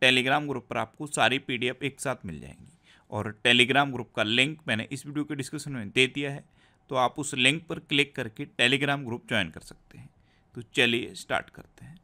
Telegram group पर आपको सारी पीडीएफ एक साथ मिल जाएंगी और टेलीग्राम ग्रुप का लिंक मैंने इस वीडियो के डिस्क्रिप्शन में दे दिया है तो आप उस लिंक पर क्लिक करके टेलीग्राम ग्रुप ज्वाइन कर सकते हैं तो चलिए स्टार्ट करते हैं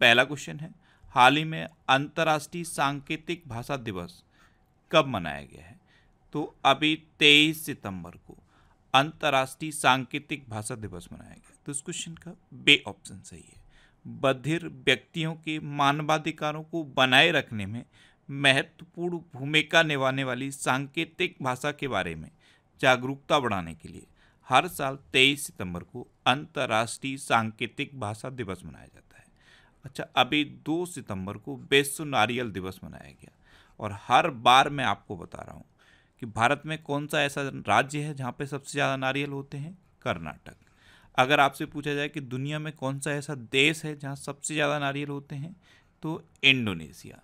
पहला क्वेश्चन है हाल ही में अंतर्राष्ट्रीय सांकेतिक भाषा दिवस कब मनाया गया है तो अभी तेईस सितंबर को अंतर्राष्ट्रीय सांकेतिक भाषा दिवस मनाया गया तो इस क्वेश्चन का बे ऑप्शन सही है बधिर व्यक्तियों के मानवाधिकारों को बनाए रखने में महत्वपूर्ण भूमिका निभाने वाली सांकेतिक भाषा के बारे में जागरूकता बढ़ाने के लिए हर साल 23 सितंबर को अंतर्राष्ट्रीय सांकेतिक भाषा दिवस मनाया जाता है अच्छा अभी 2 सितंबर को विश्व नारियल दिवस मनाया गया और हर बार मैं आपको बता रहा हूँ कि भारत में कौन सा ऐसा राज्य है जहाँ पे सबसे ज़्यादा नारियल होते हैं कर्नाटक अगर आपसे पूछा जाए कि दुनिया में कौन सा ऐसा देश है जहाँ सबसे ज़्यादा नारियल होते हैं तो इंडोनेशिया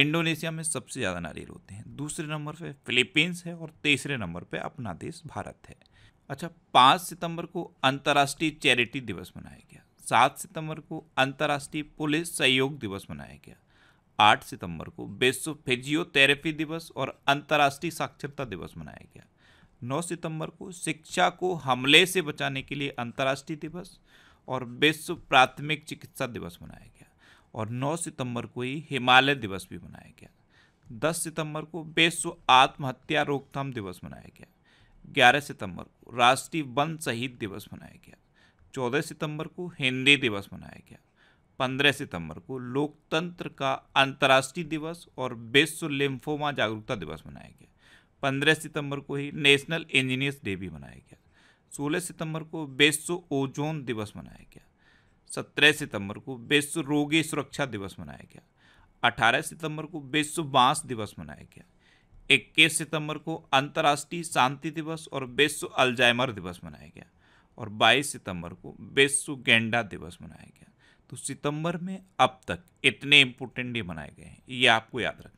इंडोनेशिया में सबसे ज़्यादा नारियल होते हैं दूसरे नंबर पे फिलीपींस है और तीसरे नंबर पे अपना देश भारत है अच्छा पाँच सितंबर को अंतर्राष्ट्रीय चैरिटी दिवस मनाया गया सात सितंबर को अंतर्राष्ट्रीय पुलिस सहयोग दिवस मनाया गया आठ सितंबर को विश्व फिजियोथेरेपी दिवस और अंतर्राष्ट्रीय साक्षरता दिवस मनाया गया 9 सितंबर को शिक्षा को हमले से बचाने के लिए अंतर्राष्ट्रीय दिवस और विश्व प्राथमिक चिकित्सा दिवस मनाया गया और 9 सितंबर को ही हिमालय दिवस भी मनाया गया 10 सितंबर को विश्व आत्महत्या रोकथाम दिवस मनाया गया 11 सितंबर को राष्ट्रीय वन शहीद दिवस मनाया गया 14 सितंबर को हिंदी दिवस मनाया गया 15 सितंबर को लोकतंत्र का अंतर्राष्ट्रीय दिवस और विश्व लिम्फोमा जागरूकता दिवस मनाया गया पंद्रह सितंबर को ही नेशनल इंजीनियर्स डे भी मनाया गया सोलह सितंबर को विश्व ओजोन दिवस मनाया गया सत्रह सितंबर को विश्व रोगी सुरक्षा दिवस मनाया गया अठारह सितंबर को विश्व बांस दिवस मनाया गया इक्कीस सितंबर को अंतर्राष्ट्रीय शांति दिवस और विश्व अल्जाइमर दिवस मनाया गया और 22 सितंबर को विश्व गेंडा दिवस मनाया गया तो सितंबर में अब तक इतने इम्पोर्टेंट डे मनाए गए हैं ये आपको याद रखना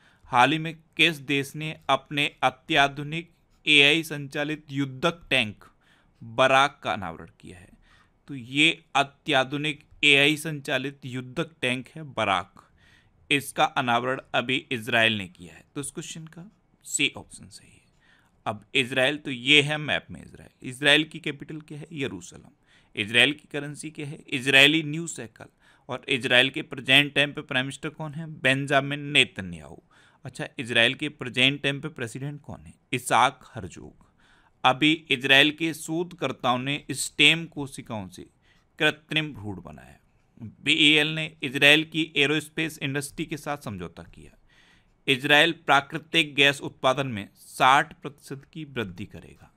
हाल ही में किस देश ने अपने अत्याधुनिक एआई संचालित युद्धक टैंक बराक का अनावरण किया है तो ये अत्याधुनिक एआई संचालित युद्धक टैंक है बराक इसका अनावरण अभी इसराइल ने किया है तो इस क्वेश्चन का सी ऑप्शन सही है अब इसराइल तो ये है मैप में इसराइल इसराइल की कैपिटल क्या है यरूशलम इसराइल की करेंसी क्या है इसराइली न्यू सैकल और इसराइल के प्रेजेंट टाइम पे प्राइम मिनिस्टर कौन है बेंजामिन नेतन्याहू अच्छा इसराइल के प्रेजेंट टाइम पे प्रेसिडेंट कौन है इसाक हरजोग अभी इसराइल के शोधकर्ताओं ने स्टेम कोशिकाओं से कृत्रिम भ्रूण बनाया बी ने इसराइल की एरोस्पेस इंडस्ट्री के साथ समझौता किया इसराइल प्राकृतिक गैस उत्पादन में 60 प्रतिशत की वृद्धि करेगा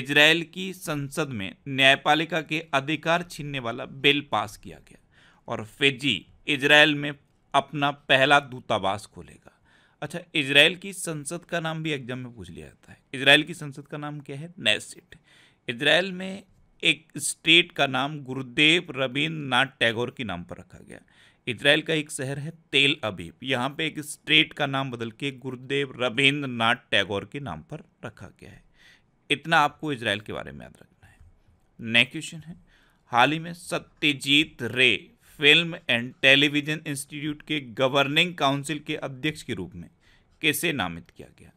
इसराइल की संसद में न्यायपालिका के अधिकार छीनने वाला बिल पास किया गया और फिजी इसराइल में अपना पहला दूतावास खोलेगा अच्छा इसराइल की संसद का नाम भी एग्जाम में पूछ लिया जाता है इसराइल की संसद का नाम क्या है नैसिट इसराइल में एक स्टेट का नाम गुरुदेव रविन्द्रनाथ टैगोर के नाम पर रखा गया इसराइल का एक शहर है तेल अबीब यहाँ पे एक स्टेट का नाम बदल के गुरुदेव रविन्द्रनाथ टैगोर के नाम पर रखा गया है इतना आपको इसराइल के बारे में याद रखना है नेक्स्ट क्वेश्चन है हाल ही में Satyajit Ray film and television institute के गवर्निंग काउंसिल के अध्यक्ष के रूप में कैसे नामित किया गया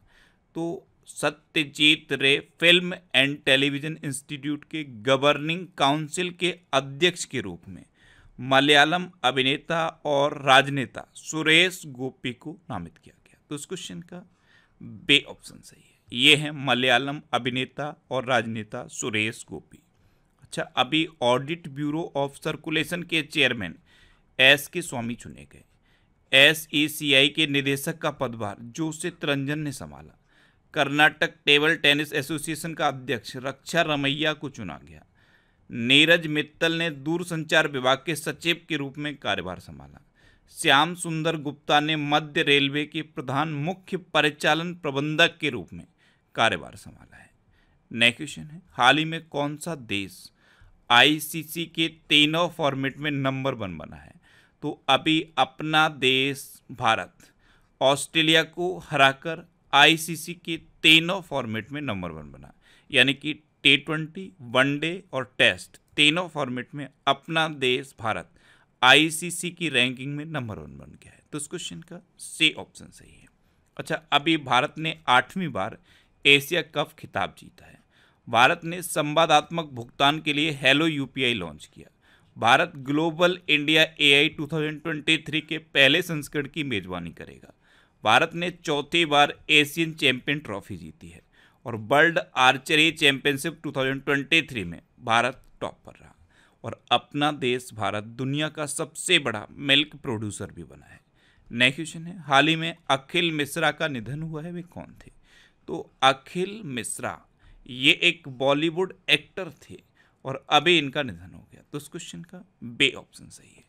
तो Satyajit Ray film and television institute के गवर्निंग काउंसिल के अध्यक्ष के रूप में मलयालम अभिनेता और राजनेता सुरेश गोपी को नामित किया गया तो इस क्वेश्चन का बे ऑप्शन सही है ये है मलयालम अभिनेता और राजनेता सुरेश गोपी अच्छा अभी ऑडिट ब्यूरो ऑफ सर्कुलेशन के चेयरमैन एस के स्वामी चुने गए एस ई सी आई के निदेशक का पदभार जोशित रंजन ने संभाला कर्नाटक टेबल टेनिस एसोसिएशन का अध्यक्ष रक्षा रमैया को चुना गया नीरज मित्तल ने दूरसंचार विभाग के सचिव के रूप में कार्यभार संभाला श्याम सुंदर गुप्ता ने मध्य रेलवे के प्रधान मुख्य परिचालन प्रबंधक के रूप में कार्यभार संभाला है नेक्स्ट क्वेश्चन है हाल ही में कौन सा देश आईसीसी के तीनों फॉर्मेट में नंबर वन बना है तो अभी अपना देश भारत ऑस्ट्रेलिया को हराकर आईसीसी के तीनों फॉर्मेट में नंबर वन बना यानी कि टी ट्वेंटी वनडे और टेस्ट तीनों फॉर्मेट में अपना देश भारत आईसीसी की रैंकिंग में नंबर वन बन गया है तो इस क्वेश्चन का सी ऑप्शन सही है अच्छा अभी भारत ने आठवीं बार एशिया कप खिताब जीता है भारत ने संवादात्मक भुगतान के लिए हेलो यूपीआई लॉन्च किया भारत ग्लोबल इंडिया एआई 2023 के पहले संस्करण की मेजबानी करेगा भारत ने चौथी बार एशियन चैंपियन ट्रॉफी जीती है और वर्ल्ड आर्चरी चैंपियनशिप 2023 में भारत टॉप पर रहा और अपना देश भारत दुनिया का सबसे बड़ा मिल्क प्रोड्यूसर भी बना है नेक्स्ट क्वेश्चन है हाल ही में अखिल मिश्रा का निधन हुआ है वे कौन थे तो अखिल मिश्रा ये एक बॉलीवुड एक्टर थे और अभी इनका निधन हो गया तो उस क्वेश्चन का बे ऑप्शन सही है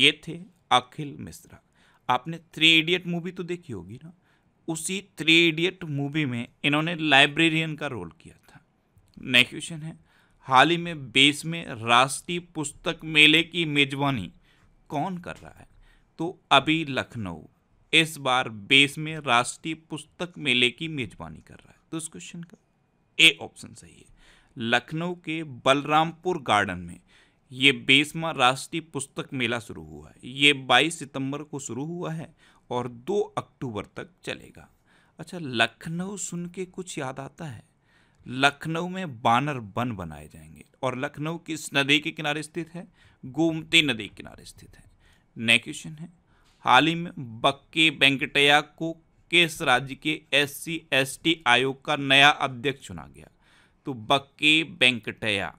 ये थे अखिल मिश्रा आपने थ्री इडियट मूवी तो देखी होगी ना उसी थ्री इडियट मूवी में इन्होंने लाइब्रेरियन का रोल किया था नेक्स्ट क्वेश्चन है हाल ही में बेस में राष्ट्रीय पुस्तक मेले की मेजबानी कौन कर रहा है तो अभी लखनऊ इस बार बेस में राष्ट्रीय पुस्तक मेले की मेजबानी कर रहा है तो उस क्वेश्चन का ए ऑप्शन सही है लखनऊ के बलरामपुर गार्डन में ये बेसमा राष्ट्रीय पुस्तक मेला शुरू हुआ है ये 22 सितंबर को शुरू हुआ है और 2 अक्टूबर तक चलेगा अच्छा लखनऊ सुन के कुछ याद आता है लखनऊ में बानर बन बनाए जाएंगे और लखनऊ किस नदी के किनारे स्थित है गोमती नदी के किनारे स्थित है नए क्वेश्चन है हाल ही में बक्के वेंकटया को केस राज्य के एस सी एस टी आयोग का नया अध्यक्ष चुना गया तो बक्के वेंकटया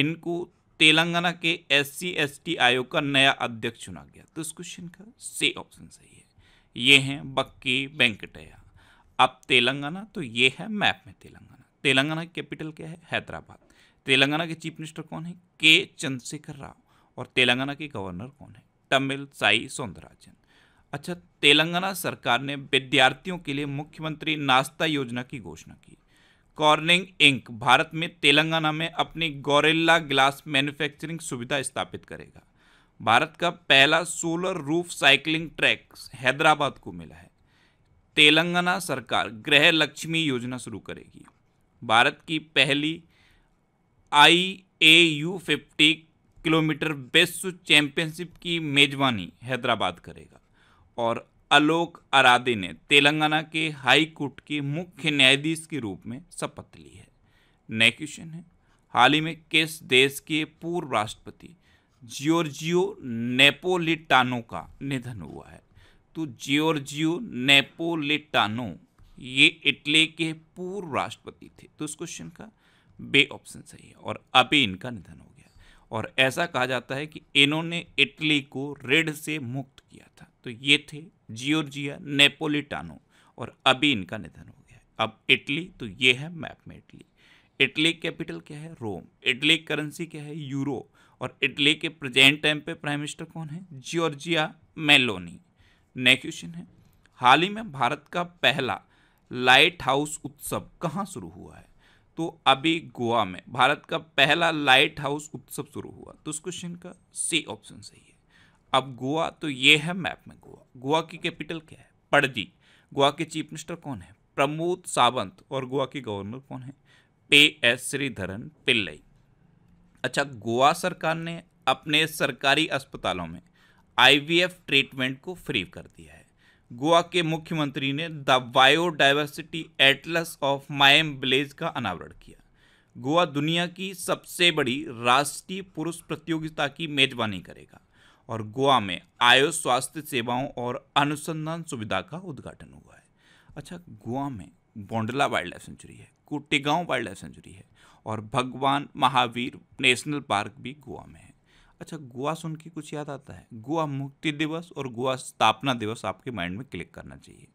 इनको तेलंगाना के एस सी एस टी आयोग का नया अध्यक्ष चुना गया तो इस क्वेश्चन का से ऑप्शन सही है ये हैं बक्के वेंकटया अब तेलंगाना तो ये है मैप में तेलंगाना तेलंगाना की कैपिटल क्या है हैदराबाद तेलंगाना के चीफ मिनिस्टर कौन है के चंद्रशेखर राव और तेलंगाना के गवर्नर कौन है तमिल साई सौंदराजन अच्छा तेलंगाना सरकार ने विद्यार्थियों के लिए मुख्यमंत्री नाश्ता योजना की घोषणा की कॉर्निंग इंक भारत में तेलंगाना में अपनी गोरेला ग्लास मैन्युफैक्चरिंग सुविधा स्थापित करेगा भारत का पहला solar roof cycling track Hyderabad को मिला है तेलंगाना सरकार गृह लक्ष्मी योजना शुरू करेगी भारत की पहली I A U fifty kilometre विश्व चैंपियनशिप की मेजबानी हैदराबाद करेगा और अलोक अरादे ने तेलंगाना के हाई कोर्ट के मुख्य न्यायाधीश के रूप में शपथ ली है नए क्वेश्चन है हाल ही में किस देश के पूर्व राष्ट्रपति जियोर्जियो नेपोलिटानो का निधन हुआ है तो जियोर्जियो नेपोलिटानो ये इटली के पूर्व राष्ट्रपति थे तो इस क्वेश्चन का बे ऑप्शन सही है और अभी इनका निधन हो गया और ऐसा कहा जाता है कि इन्होंने इटली को रेड से मुक्त किया था तो ये थे जियोर्जिया नेपोलिटानो और अभी इनका निधन हो गया अब इटली तो ये है मैप में इटली इटली कैपिटल क्या है रोम इटली करेंसी क्या है यूरो और इटली के प्रेजेंट टाइम पे प्राइम मिनिस्टर कौन है जियोर्जिया मेलोनी नेक्स्ट क्वेश्चन है हाल ही में भारत का पहला लाइट हाउस उत्सव कहाँ शुरू हुआ है तो अभी गोवा में भारत का पहला लाइट हाउस उत्सव शुरू हुआ तो उस क्वेश्चन का सी ऑप्शन सही अब गोवा तो ये है मैप में गोवा गोवा की कैपिटल क्या है पड़जी गोवा के चीफ मिनिस्टर कौन है प्रमोद सावंत और गोवा के गवर्नर कौन है पे एस श्रीधरन पिल्लई अच्छा गोवा सरकार ने अपने सरकारी अस्पतालों में आईवीएफ ट्रीटमेंट को फ्री कर दिया है गोवा के मुख्यमंत्री ने the biodiversity atlas of Mayem village का अनावरण किया गोवा दुनिया की सबसे बड़ी राष्ट्रीय पुरुष प्रतियोगिता की मेजबानी करेगा और गोवा में आयुष स्वास्थ्य सेवाओं और अनुसंधान सुविधा का उद्घाटन हुआ है अच्छा गोवा में बोंडला वाइल्ड लाइफ सेंचुरी है कुटेगांव वाइल्ड लाइफ सेंचुरी है और भगवान महावीर नेशनल पार्क भी गोवा में है अच्छा गोवा सुन के कुछ याद आता है गोवा मुक्ति दिवस और गोवा स्थापना दिवस आपके माइंड में क्लिक करना चाहिए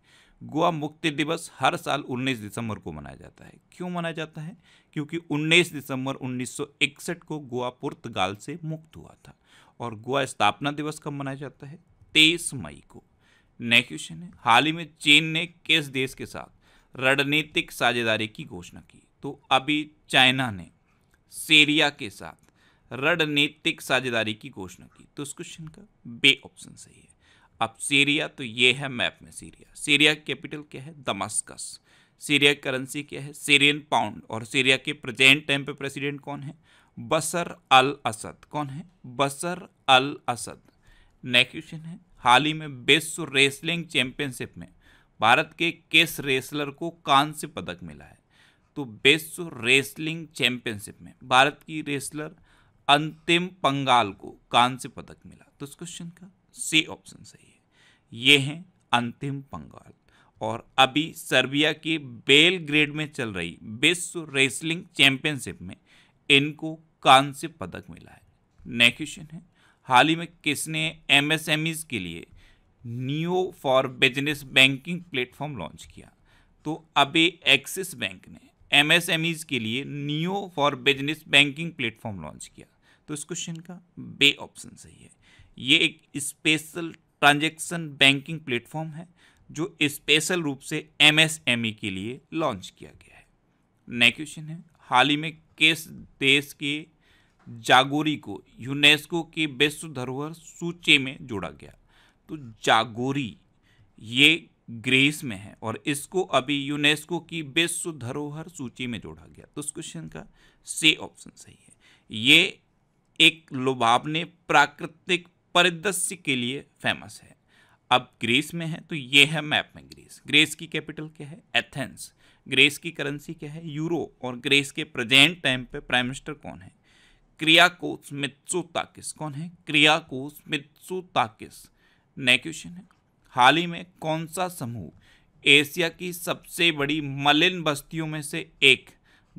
गोवा मुक्ति दिवस हर साल 19 दिसंबर को मनाया जाता है क्यों मनाया जाता है क्योंकि 19 दिसंबर 1961 को गोवा पुर्तगाल से मुक्त हुआ था और गोवा स्थापना दिवस कब मनाया जाता है तेईस मई को नेक्स्ट क्वेश्चन है हाल ही में चीन ने किस देश के साथ रणनीतिक साझेदारी की घोषणा की तो अभी चाइना ने सीरिया के साथ रणनीतिक साझेदारी की घोषणा की तो उस क्वेश्चन का बे ऑप्शन सही है अब सीरिया तो ये है मैप में सीरिया सीरिया कैपिटल क्या है दमस्कस सीरिया करेंसी क्या है सीरियन पाउंड और सीरिया के प्रेजेंट टाइम पे प्रेसिडेंट कौन है बसर अल असद कौन है बसर अल असद नेक्स्ट क्वेश्चन है हाल ही में विश्व रेसलिंग चैंपियनशिप में भारत के किस रेसलर को कांस्य पदक मिला है तो विश्व रेसलिंग चैंपियनशिप में भारत की रेसलर अंतिम पंगाल को कांस्य पदक मिला तो इस क्वेश्चन का सी ऑप्शन सही है ये हैं अंतिम पंगाल और अभी सर्बिया के बेल ग्रेड में चल रही विश्व रेसलिंग चैंपियनशिप में इनको कांस्य पदक मिला है नेक्स्ट क्वेश्चन है हाल ही में किसने एमएसएमईज के लिए new for business banking platform launch किया तो अभी एक्सिस बैंक ने एमएसएमईज के लिए new for business banking platform launch किया तो इस क्वेश्चन का बे ऑप्शन सही है ये एक स्पेशल ट्रांजैक्शन बैंकिंग प्लेटफॉर्म है जो स्पेशल रूप से एमएसएमई e के लिए लॉन्च किया गया है नेक्स्ट क्वेश्चन है हाल ही में किस देश की जागोरी को यूनेस्को की विश्व धरोहर सूची में जोड़ा गया तो जागोरी ये ग्रीस में है और इसको अभी यूनेस्को की विश्व धरोहर सूची में जोड़ा गया तो उस क्वेश्चन का से ऑप्शन सही है ये एक लुभावने प्राकृतिक परिदृश्य के लिए फेमस है अब ग्रीस में है तो ये है मैप में ग्रीस ग्रीस की कैपिटल क्या है एथेंस ग्रेस की करेंसी क्या है यूरो और ग्रेस के प्रेजेंट टाइम पे प्राइम मिनिस्टर कौन है क्रियाकोस ताकिस कौन है क्रियाकोस ताकिस नया क्वेश्चन है हाल ही में कौन सा समूह एशिया की सबसे बड़ी मलिन बस्तियों में से एक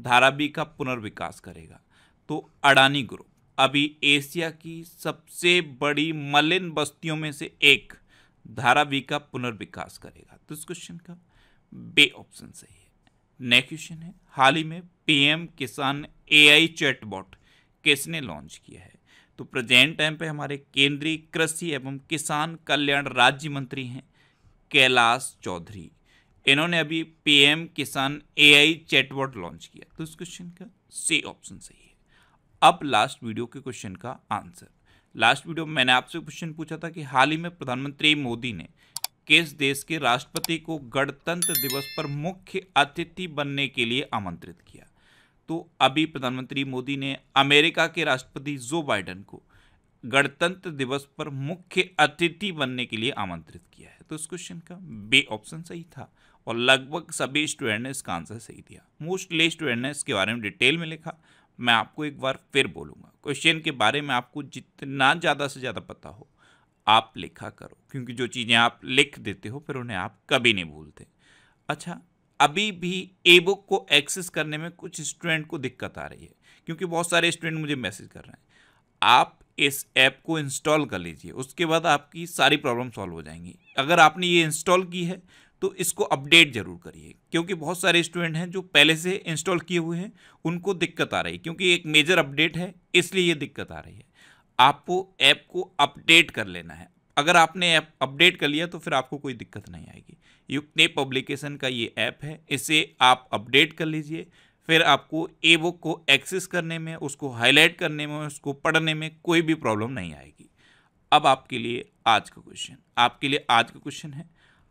धाराबी का पुनर्विकास करेगा तो अडानी ग्रुप अभी एशिया की सबसे बड़ी मलिन बस्तियों में से एक धारावी का पुनर्विकास करेगा तो इस क्वेश्चन का बे ऑप्शन सही है नेक्स्ट क्वेश्चन है हाल ही में पीएम किसान एआई चैटबॉट किसने लॉन्च किया है तो प्रेजेंट टाइम पे हमारे केंद्रीय कृषि एवं किसान कल्याण राज्य मंत्री हैं कैलाश चौधरी इन्होंने अभी पीएम किसान एआई चैटबॉट लॉन्च किया तो इस क्वेश्चन का सी ऑप्शन सही है अब लास्ट वीडियो के क्वेश्चन का आंसर लास्ट वीडियो में मैंने आपसे क्वेश्चन पूछा था कि हाल ही में प्रधानमंत्री मोदी ने किस देश के राष्ट्रपति को गणतंत्र दिवस पर मुख्य अतिथि बनने के लिए आमंत्रित किया तो अभी प्रधानमंत्री मोदी ने अमेरिका के राष्ट्रपति जो बाइडन को गणतंत्र दिवस पर मुख्य अतिथि बनने के लिए आमंत्रित किया है तो इस क्वेश्चन का बे ऑप्शन सही था और लगभग सभी स्टूडेंट ने इसका आंसर सही दिया मोस्टली स्टूडेंट ने इसके बारे में डिटेल में लिखा मैं आपको एक बार फिर बोलूँगा क्वेश्चन के बारे में आपको जितना ज़्यादा से ज़्यादा पता हो आप लिखा करो क्योंकि जो चीज़ें आप लिख देते हो फिर उन्हें आप कभी नहीं भूलते अच्छा अभी भी ए बुक को एक्सेस करने में कुछ स्टूडेंट को दिक्कत आ रही है क्योंकि बहुत सारे स्टूडेंट मुझे मैसेज कर रहे हैं आप इस ऐप को इंस्टॉल कर लीजिए उसके बाद आपकी सारी प्रॉब्लम सॉल्व हो जाएंगी अगर आपने ये इंस्टॉल की है तो इसको अपडेट जरूर करिए क्योंकि बहुत सारे स्टूडेंट हैं जो पहले से इंस्टॉल किए हुए हैं उनको दिक्कत आ रही है क्योंकि एक मेजर अपडेट है इसलिए ये दिक्कत आ रही है आपको ऐप को अपडेट कर लेना है अगर आपने ऐप अपडेट कर लिया तो फिर आपको कोई दिक्कत नहीं आएगी युक्ने पब्लिकेशन का ये ऐप है इसे आप अपडेट कर लीजिए फिर आपको ए बुक को एक्सेस करने में उसको हाईलाइट करने में उसको पढ़ने में कोई भी प्रॉब्लम नहीं आएगी अब आपके लिए आज का क्वेश्चन आपके लिए आज का क्वेश्चन है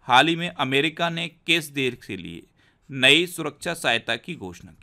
हाल ही में अमेरिका ने किस देर से लिए नई सुरक्षा सहायता की घोषणा की